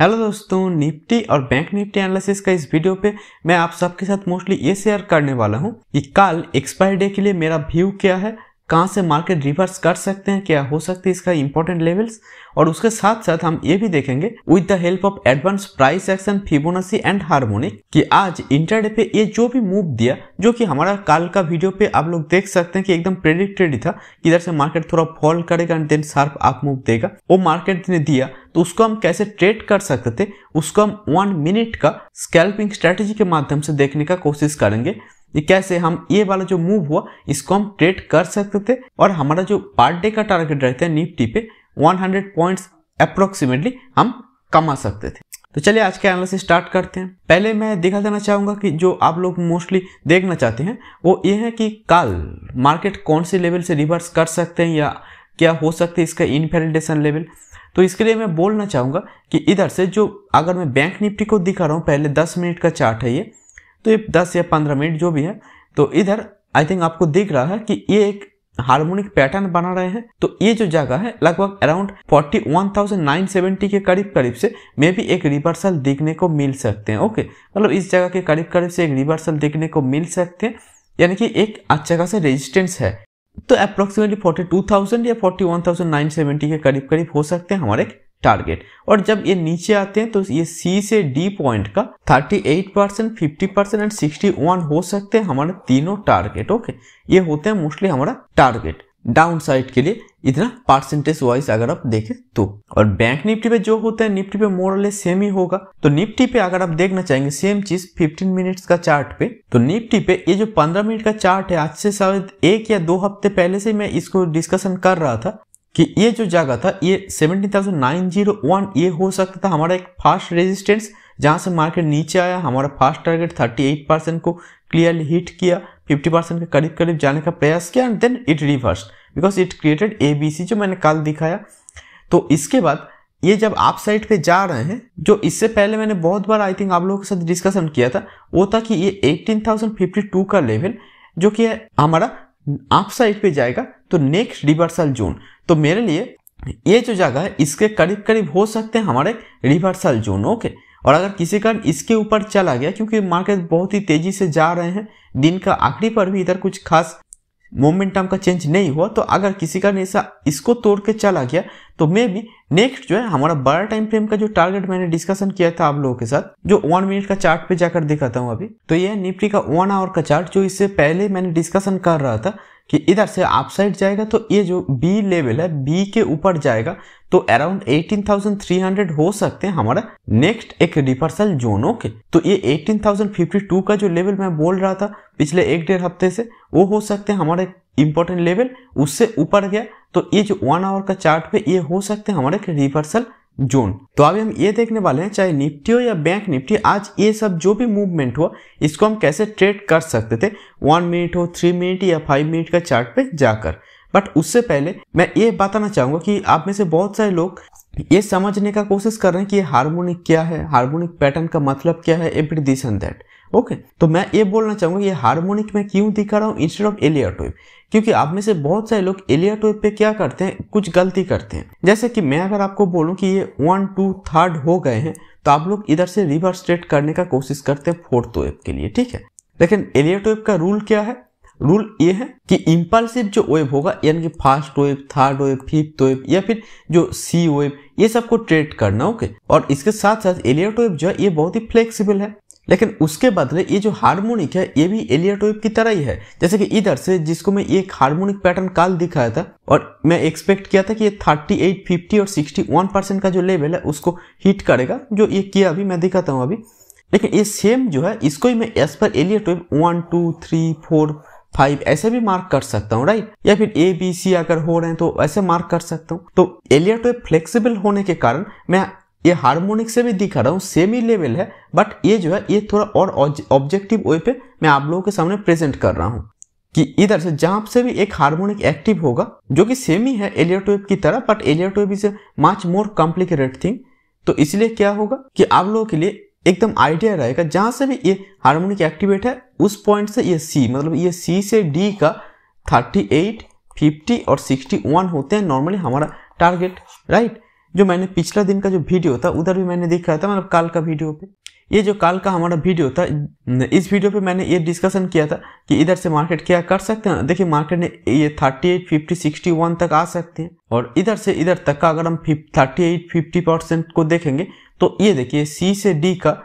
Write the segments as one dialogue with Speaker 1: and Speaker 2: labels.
Speaker 1: Hello दोस्तों Nifty और bank Nifty analysis का इस वीडियो पे मैं आप सबके साथ मोस्टली ये शेयर करने वाला हूँ कि कल एक्सपायरी डे के लिए मेरा व्यू क्या है कहाँ से मार्केट रिवर्स कर सकते हैं क्या हो सकते हैं इसका इंपॉर्टेंट लेवल्स और उसके साथ साथ हम ये भी देखेंगे with the help of advance price action Fibonacci and harmonic कि आज इंटरडे पे ये जो भी मूव दिया जो कि हमारा कल का वीडियो पे आप लोग देख सकते हैं कि एकदम प्रेडिक्टेड था कि इधर से मार्केट थोड़ा फॉल करेगा and then sharp up move देगा वो मार्केट ने दिया तो उसको हम कैसे ट्रेड कर सकते थे उसको हम वन मिनट का स्कैल्पिंग स्ट्रेटेजी के माध्यम से देखने का कोशिश करेंगे ये कैसे हम ये वाला जो मूव हुआ इसको हम ट्रेड कर सकते थे और हमारा जो पर डे का टारगेट रहता है निफ्टी पे 100 पॉइंट्स अप्रोक्सीमेटली हम कमा सकते थे तो चलिए आज के एनालिसिस स्टार्ट करते हैं पहले मैं दिखा देना चाहूँगा कि जो आप लोग मोस्टली देखना चाहते हैं वो ये है कि कल मार्केट कौन से लेवल से रिवर्स कर सकते हैं या क्या हो सकते हैं इसका इनफेलिडेशन लेवल तो इसके लिए मैं बोलना चाहूँगा कि इधर से जो अगर मैं बैंक निफ्टी को दिखा रहा हूँ पहले दस मिनट का चार्ट है ये तो ये दस या पंद्रह मिनट जो भी है तो इधर आई थिंक आपको दिख रहा है कि ये एक हार्मोनिक पैटर्न बना रहे हैं तो ये जो जगह है लगभग अराउंड 41,970 के करीब करीब से मे भी एक रिवर्सल देखने को मिल सकते हैं ओके मतलब इस जगह के करीब करीब से एक रिवर्सल देखने को मिल सकते हैं यानी कि एक अच्छा खासा रेजिस्टेंस है तो अप्रोक्सीमेटली 42,000 या 41,970 के करीब करीब हो सकते हैं हमारे टारगेट और जब ये नीचे आते हैं तो ये सी से डी पॉइंट का 38 percent fifty percent and sixty हो सकते हैं हमारे तीनों टारगेट ओके ये होते हैं मोस्टली हमारा टारगेट डाउन साइड के लिए इतना परसेंटेज वाइज अगर आप देखें तो और बैंक निफ्टी पे जो होता है निफ्टी पे मोरल सेम ही होगा तो निफ्टी पे अगर आप देखना चाहेंगे सेम चीज 15 मिनट्स का चार्ट पे तो निफ्टी पे ये जो 15 मिनट का चार्ट है आज से शायद एक या दो हफ्ते पहले से मैं इसको डिस्कशन कर रहा था कि ये जो जगह था ये 17,901 ये हो सकता था हमारा एक फास्ट रेजिस्टेंस जहाँ से मार्केट नीचे आया हमारा फास्ट टारगेट 38 परसेंट को क्लियरली हिट किया 50 परसेंट के करीब करीब जाने का प्रयास किया and then it reverse because it created A B C जो मैंने कल दिखाया तो इसके बाद ये जब आप साइड पे जा रहे हैं जो इससे पहले मैंने बहुत बार आई थिंक आप लोगों के साथ डिस्कशन किया था वो था कि ये 18,052 का लेवल जो कि हमारा आप साइड पे जाएगा तो नेक्स्ट रिवर्सल जोन तो मेरे लिए ये जो जगह है इसके करीब करीब हो सकते हैं हमारे रिवर्सल जोन ओके और अगर किसी कारण इसके ऊपर चला गया क्योंकि मार्केट बहुत ही तेजी से जा रहे हैं दिन का आखिरी पर भी इधर कुछ खास मोमेंटम का चेंज नहीं हुआ तो अगर किसी का ऐसा इसको तोड़ के चला गया तो मे भी नेक्स्ट जो है हमारा बड़ा टाइम फ्रेम का जो टारगेट मैंने डिस्कशन किया था आप लोगों के साथ जो वन मिनट का चार्ट पे जाकर दिखाता हूँ अभी तो ये निफ्टी का वन आवर का चार्ट जो इससे पहले मैंने डिस्कशन कर रहा था कि इधर से आप साइड जाएगा तो ये जो बी लेवल है बी के ऊपर जाएगा तो अराउंड 18,300 हो सकते हैं हमारा नेक्स्ट एक रिवर्सल जोन ओके तो ये 18,052 का जो लेवल मैं बोल रहा था पिछले एक डेढ़ हफ्ते से वो हो सकते हैं हमारे इंपॉर्टेंट लेवल उससे ऊपर गया तो ये जो वन आवर का चार्ट पे ये हो सकते हैं हमारे रिवर्सल जोन तो अभी हम ये देखने वाले हैं चाहे निफ्टी हो या बैंक निफ्टी आज ये सब जो भी मूवमेंट हो इसको हम कैसे ट्रेड कर सकते थे वन मिनट हो थ्री मिनट या फाइव मिनट का चार्ट पे जाकर बट उससे पहले मैं ये बताना चाहूंगा कि आप में से बहुत सारे लोग ये समझने का कोशिश कर रहे हैं कि हार्मोनिक क्या है हार्मोनिक पैटर्न का मतलब क्या है every this and that okay तो मैं ये बोलना चाहूंगा ये हार्मोनिक मैं क्यों दिखा रहा हूँ इंस्टेड ऑफ एलियट क्योंकि आप में से बहुत सारे लोग एलिया वेव पे क्या करते हैं कुछ गलती करते हैं जैसे कि मैं अगर आपको बोलूँ कि ये वन टू थर्ड हो गए हैं तो आप लोग इधर से रिवर्स स्ट्रेट करने का कोशिश करते हैं फोर्थ वेव के लिए ठीक है लेकिन एलिया वेव का रूल क्या है रूल ये है कि इम्पल्सिव जो वेव होगा यानी कि first wave third wave fifth wave या फिर जो सी वेव ये सबको ट्रेड करना ओके और इसके साथ साथ एलियट वेव जो है ये बहुत ही फ्लेक्सिबल है लेकिन उसके बदले ये जो हार्मोनिक है ये भी एलियट वेव की तरह ही है जैसे कि इधर से जिसको मैं एक हार्मोनिक पैटर्न काल दिखाया था और मैं एक्सपेक्ट किया था कि ये 38, 50 और 61 परसेंट का जो लेवल है उसको हिट करेगा जो ये किया अभी मैं दिखाता हूँ अभी लेकिन ये सेम जो है इसको ही मैं as per Elliott wave one two three four five ऐसे भी मार्क कर सकता हूँ राइट या फिर ए बी सी अगर हो रहे हैं तो ऐसे मार्क कर सकता हूँ तो एलियट वेव फ्लेक्सिबल होने के कारण मैं ये हारमोनिक से भी दिखा रहा हूँ सेम ही लेवल है बट ये जो है ये थोड़ा और ऑब्जेक्टिव वे पे मैं आप लोगों के सामने प्रेजेंट कर रहा हूँ कि इधर से जहां से भी एक हार्मोनिक एक्टिव होगा जो कि सेम ही है एलियट वेव की तरह but Elliott wave is much more complicated thing तो इसलिए क्या होगा कि आप लोगों के लिए एकदम आइडिया रहेगा जहाँ से भी ये हारमोनिक एक्टिवेट है उस पॉइंट से ये सी मतलब ये सी से डी का 38, 50 और 61 होते हैं नॉर्मली हमारा टारगेट राइट जो मैंने पिछला दिन का जो वीडियो था उधर भी मैंने दिखाया था मतलब काल का वीडियो पे ये जो कल का हमारा वीडियो था इस वीडियो पे मैंने ये डिस्कशन किया था कि इधर से मार्केट क्या कर सकते हैं देखिए मार्केट ने ये 38, 50, 61 तक आ सकते हैं और इधर से इधर तक का अगर हम 38, 50 परसेंट को देखेंगे तो ये देखिए सी से डी का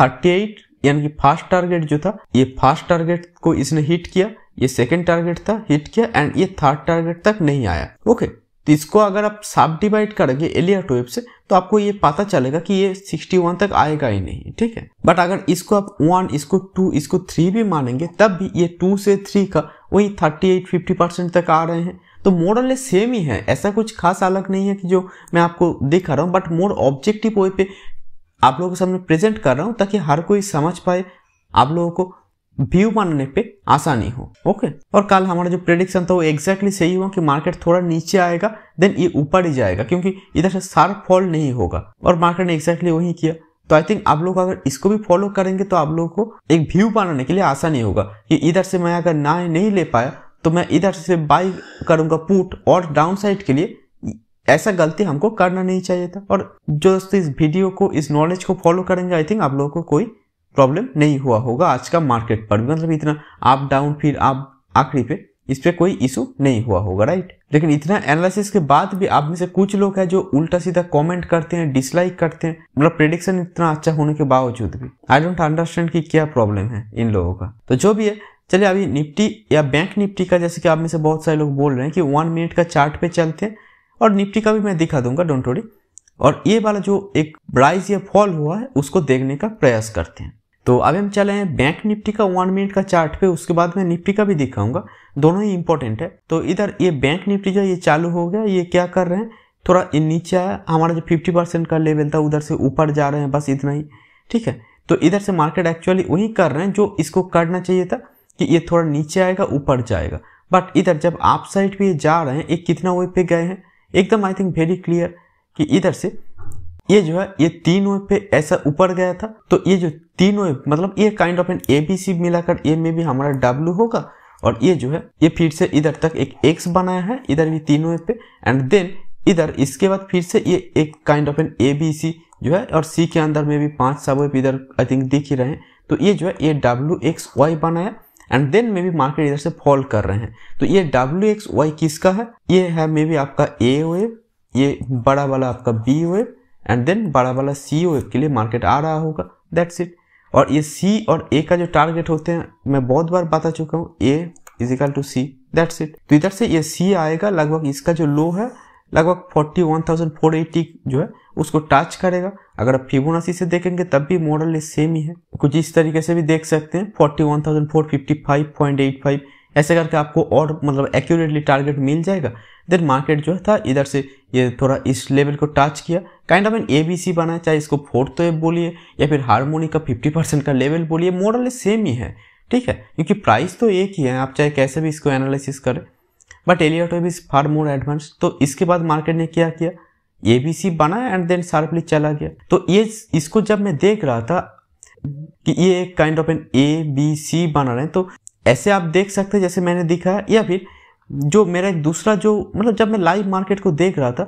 Speaker 1: 38 यानी कि फास्ट टारगेट जो था ये फास्ट टारगेट को इसने हिट किया ये सेकेंड टारगेट था हिट किया एंड ये थर्ड टारगेट तक नहीं आया ओके okay. तो इसको अगर आप सब डिवाइड करेंगे एलियट वेव से तो आपको ये पता चलेगा कि ये 61 तक आएगा ही नहीं ठीक है बट अगर इसको आप वन इसको टू इसको थ्री भी मानेंगे तब भी ये टू से थ्री का वही 38 50 परसेंट तक आ रहे हैं तो मॉडल सेम ही है ऐसा कुछ खास अलग नहीं है कि जो मैं आपको दिखा रहा हूँ बट मोर ऑब्जेक्टिव वे पे आप लोगों के सामने प्रेजेंट कर रहा हूँ ताकि हर कोई समझ पाए आप लोगों को व्यू बनाने पे आसानी हो ओके और कल हमारा जो प्रेडिक्शन था वो एग्जैक्टली सही हुआ कि मार्केट थोड़ा नीचे आएगा देन ये ऊपर ही जाएगा क्योंकि इधर से सार फॉल नहीं होगा और मार्केट ने एग्जैक्टली वही किया तो आई थिंक आप लोग अगर इसको भी फॉलो करेंगे तो आप लोगों को एक व्यू बनाने के लिए आसानी होगा कि इधर से मैं अगर ना नहीं ले पाया तो मैं इधर से बाई करूंगा पुट और डाउन साइड के लिए ऐसा गलती हमको करना नहीं चाहिए था और जो दोस्तों इस वीडियो को इस नॉलेज को फॉलो करेंगे आई थिंक आप लोगों को कोई प्रॉब्लम नहीं हुआ होगा आज का मार्केट पर मतलब इतना अप डाउन फिर आप आखिरी पे इस पर कोई इशू नहीं हुआ होगा राइट लेकिन इतना एनालिसिस के बाद भी आप में से कुछ लोग हैं जो उल्टा सीधा कमेंट करते हैं डिसलाइक करते हैं मतलब प्रेडिक्शन इतना अच्छा होने के बावजूद भी आई डोंट अंडरस्टैंड कि क्या प्रॉब्लम है इन लोगों का तो जो भी है चलिए अभी निफ्टी या बैंक निफ्टी का जैसे कि आप में से बहुत सारे लोग बोल रहे हैं कि वन मिनट का चार्ट पे चलते हैं और निफ्टी का भी मैं दिखा दूंगा डोंट वरी और ये वाला जो एक ब्राइज या फॉल हुआ है उसको देखने का प्रयास करते हैं तो अभी हम चले हैं बैंक निफ्टी का वन मिनट का चार्ट पे उसके बाद मैं निफ्टी का भी दिखाऊंगा दोनों ही इंपॉर्टेंट है तो इधर ये बैंक निफ्टी जो ये चालू हो गया ये क्या कर रहे हैं थोड़ा ये नीचे आया हमारा जो फिफ्टी परसेंट का लेवल था उधर से ऊपर जा रहे हैं बस इतना ही ठीक है तो इधर से मार्केट एक्चुअली वही कर रहे हैं जो इसको करना चाहिए था कि ये थोड़ा नीचे आएगा ऊपर जाएगा बट इधर जब आप साइड पर जा रहे हैं ये कितना वे पे गए हैं एकदम आई थिंक वेरी क्लियर कि इधर से ये जो है ये तीन वेब पे ऐसा ऊपर गया था तो ये जो तीन वेब मतलब ये kind of an A B C मिलाकर ये में भी हमारा डब्ल्यू होगा और ये जो है ये फिर से इधर तक एक एक्स बनाया है इधर भी तीन वेब पे एंड देन इधर इसके बाद फिर से ये एक kind of an A B C जो है और सी के अंदर में भी पांच सब वेब इधर आई थिंक दिख ही रहे हैं तो ये जो है ये डब्ल्यू एक्स वाई बनाया and then maybe market इधर से फॉल कर रहे हैं तो ये डब्ल्यू एक्स वाई किसका है ये है मे बी आपका ए वेब ये बड़ा वाला आपका बी वेब एंड देन बड़ा वाला सी ओ के लिए मार्केट आ रहा होगा दैट्स इट और ये सी और ए का जो टारगेट होते हैं मैं बहुत बार बता चुका हूँ A is equal to C that's it तो इधर से ये सी आएगा लगभग इसका जो लो है लगभग 41,480 जो है उसको टच करेगा अगर आप फिबोनाची से देखेंगे तब भी मॉडल सेम ही है कुछ इस तरीके से भी देख सकते हैं फाइव ऐसे करके आपको और मतलब एक्यूरेटली टारगेट मिल जाएगा देन मार्केट जो था इधर से ये थोड़ा इस लेवल को टच किया kind of an A B C बनाए चाहे इसको फोर्थ तो वेव बोलिए या फिर हारमोनी का फिफ्टी परसेंट का लेवल बोलिए मॉडल सेम ही है ठीक है क्योंकि प्राइस तो एक ही है आप चाहे कैसे भी इसको एनालिसिस करें but Elliott is far more advance तो इसके बाद मार्केट ने क्या किया ए बी सी बनाया एंड देन शार्पली चला गया तो ये इसको जब मैं देख रहा था कि ये एक kind of an A B C बना रहे हैं तो ऐसे आप देख सकते हैं जैसे मैंने दिखाया या फिर जो मेरा दूसरा जो मतलब जब मैं लाइव मार्केट को देख रहा था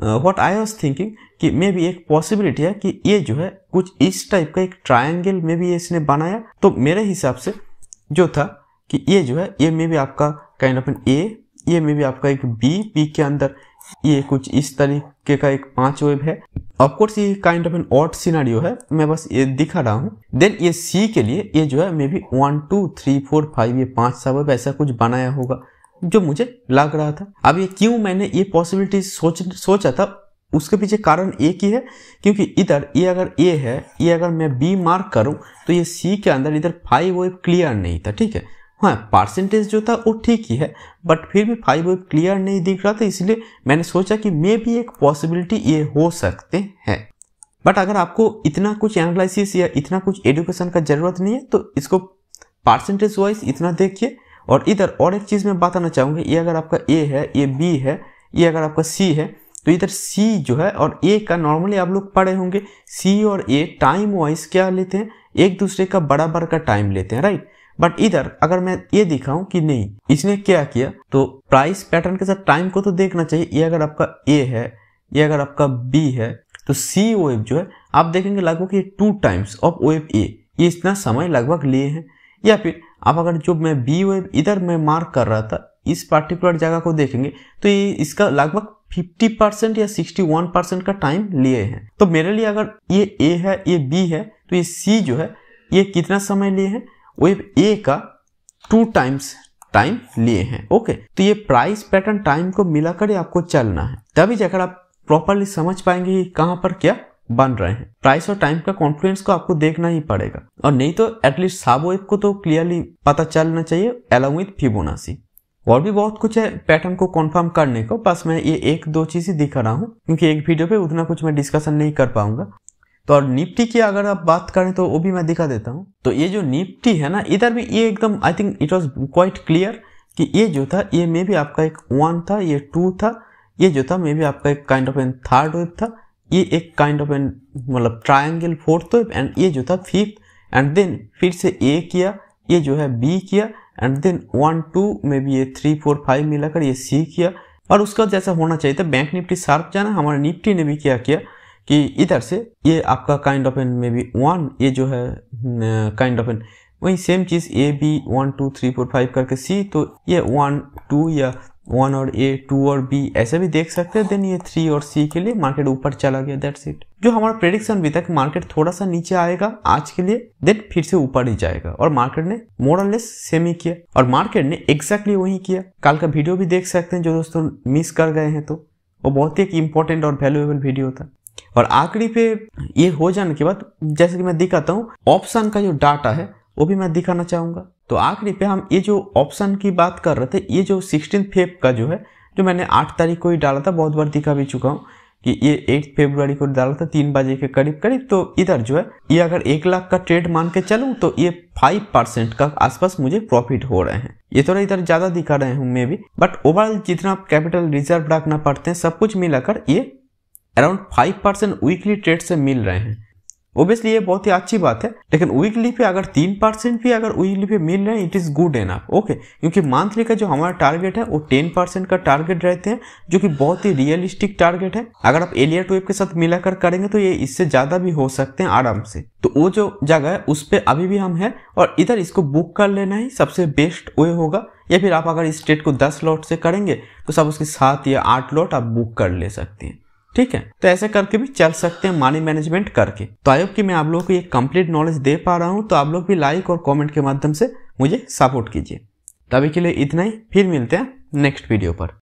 Speaker 1: व्हाट आई वॉज थिंकिंग कि मे भी एक पॉसिबिलिटी है कि ये जो है कुछ इस टाइप का एक ट्रायंगल में भी इसने बनाया तो मेरे हिसाब से जो था कि ये जो है ये मे भी आपका काइंड ऑफ एन ए ये मे भी आपका एक बी पी के अंदर ये कुछ इस तरीके का एक पांच वेब है ऑफकोर्स ये kind of an odd scenario है मैं बस ये दिखा रहा हूँ देन ये सी के लिए ये जो है maybe one two three four five ये पांच सब ऐसा कुछ बनाया होगा जो मुझे लग रहा था अब ये क्यों मैंने ये पॉसिबिलिटी सोच सोचा था उसके पीछे कारण एक ही है क्योंकि इधर ये अगर ए है ये अगर मैं बी मार्क करूं तो ये सी के अंदर इधर फाइव वेब क्लियर नहीं था ठीक है हाँ परसेंटेज जो था वो ठीक ही है बट फिर भी फाइव वेव क्लियर नहीं दिख रहा था इसलिए मैंने सोचा कि मे भी एक पॉसिबिलिटी ये हो सकते हैं बट अगर आपको इतना कुछ एनालिसिस या इतना कुछ एडुकेशन का ज़रूरत नहीं है तो इसको परसेंटेज वाइज इतना देखिए और इधर और एक चीज़ मैं बताना चाहूँगा ये अगर आपका ए है ये बी है ये अगर आपका सी है तो इधर सी जो है और ए का नॉर्मली आप लोग पढ़े होंगे सी और ए टाइम वाइज क्या लेते हैं एक दूसरे का बराबर का टाइम लेते हैं राइट बट इधर अगर मैं ये दिखाऊं कि नहीं इसने क्या किया तो प्राइस पैटर्न के साथ टाइम को तो देखना चाहिए ये अगर आपका ए है ये अगर आपका बी है तो सी वेब जो है आप देखेंगे लगभग ये two times of wave A ये इतना समय लगभग लिए हैं या फिर आप अगर जो मैं बी वेब इधर मैं मार्क कर रहा था इस पर्टिकुलर जगह को देखेंगे तो ये इसका लगभग 50 परसेंट या 61 परसेंट का टाइम लिए हैं तो मेरे लिए अगर ये ए है ये बी है तो ये सी जो है ये कितना समय लिए हैं वेब ए का टू टाइम्स टाइम लिए हैं ओके तो ये प्राइस पैटर्न टाइम को मिलाकर आपको चलना है तभी जाकर आप प्रॉपरली समझ पाएंगे कि कहाँ पर क्या बन रहे हैं प्राइस और टाइम का कॉन्फ्लुएंस को आपको देखना ही पड़ेगा और नहीं तो एटलीस्ट साब वेब को तो क्लियरली पता चलना चाहिए अलॉन्ग विथ फिबोनासी और भी बहुत कुछ है पैटर्न को कंफर्म करने को बस मैं ये एक दो चीज ही दिखा रहा हूँ क्योंकि एक वीडियो पे उतना कुछ मैं डिस्कशन नहीं कर पाऊंगा तो और निफ्टी की अगर आप बात करें तो वो भी मैं दिखा देता हूँ तो ये जो निफ्टी है ना इधर भी ये एकदम I think it was quite clear कि ये जो था ये मे भी आपका एक वन था ये टू था ये जो था मे भी आपका एक kind of an third wave था ये एक काइंड ऑफ एन मतलब ट्राइंगल फोर्थ वेव एंड ये जो था फिफ्थ एंड देन फिर से ए किया ये जो है बी किया and then one two maybe ये थ्री फोर फाइव मिलाकर ये सी किया और उसका जैसा होना चाहिए था बैंक निफ्टी शार्प जाना हमारे निफ्टी ने भी क्या किया कि इधर से ये आपका kind of an maybe one ये जो है काइंड ऑफ एन वही सेम चीज़ A B one two three four five करके सी तो ये वन टू या वन और ए टू और बी ऐसे भी देख सकते हैं देन ये थ्री और सी के लिए मार्केट ऊपर चला गया दैट्स इट जो हमारा प्रेडिक्शन भी था कि मार्केट थोड़ा सा नीचे आएगा आज के लिए देन फिर से ऊपर ही जाएगा और मार्केट ने मोरलेस सेम ही किया और मार्केट ने एग्जैक्टली exactly वही किया कल का वीडियो भी देख सकते हैं जो दोस्तों मिस कर गए हैं तो वो बहुत ही एक इम्पोर्टेंट और वैल्यूएबल वीडियो था और आखिरी पे ये हो जाने के बाद जैसे कि मैं दिखाता हूँ ऑप्शन का जो डाटा है वो भी मैं दिखाना चाहूंगा तो आखिरी पे हम ये जो ऑप्शन की बात कर रहे थे ये जो सिक्सटीन फेब का जो है जो मैंने आठ तारीख को ही डाला था बहुत बार दिखा भी चुका हूँ कि ये एट फेब्रुवरी को डाला था तीन बजे के करीब करीब तो इधर जो है ये अगर एक लाख का ट्रेड मान के चलू तो ये फाइव परसेंट का आसपास मुझे प्रॉफिट हो रहे हैं ये थोड़ा इधर ज्यादा दिखा रहे हूँ मे भी बट ओवरऑल जितना कैपिटल रिजर्व रखना पड़ते हैं सब कुछ मिलाकर ये around five percent weekly trade से मिल रहे हैं ओब्वियसली ये बहुत ही अच्छी बात है लेकिन वीकली पे अगर तीन परसेंट भी अगर वीकली पे मिल रहे हैं it is good enough okay क्योंकि मंथली का जो हमारा टारगेट है वो टेन परसेंट का टारगेट रहते हैं जो कि बहुत ही रियलिस्टिक टारगेट है अगर आप एलियर ट्वेब e के साथ मिलाकर करेंगे तो ये इससे ज़्यादा भी हो सकते हैं आराम से तो वो जो जगह है उस पर अभी भी हम है और इधर इसको बुक कर लेना ही सबसे बेस्ट वे होगा या फिर आप अगर इस ट्रेड को दस लॉट से करेंगे तो सब उसके सात या आठ लॉट आप बुक कर ले सकते हैं ठीक है तो ऐसे करके भी चल सकते हैं मनी मैनेजमेंट करके तो आयोग की मैं आप लोगों को ये कंप्लीट नॉलेज दे पा रहा हूँ तो आप लोग भी लाइक और कमेंट के माध्यम से मुझे सपोर्ट कीजिए तभी के लिए इतना ही फिर मिलते हैं नेक्स्ट वीडियो पर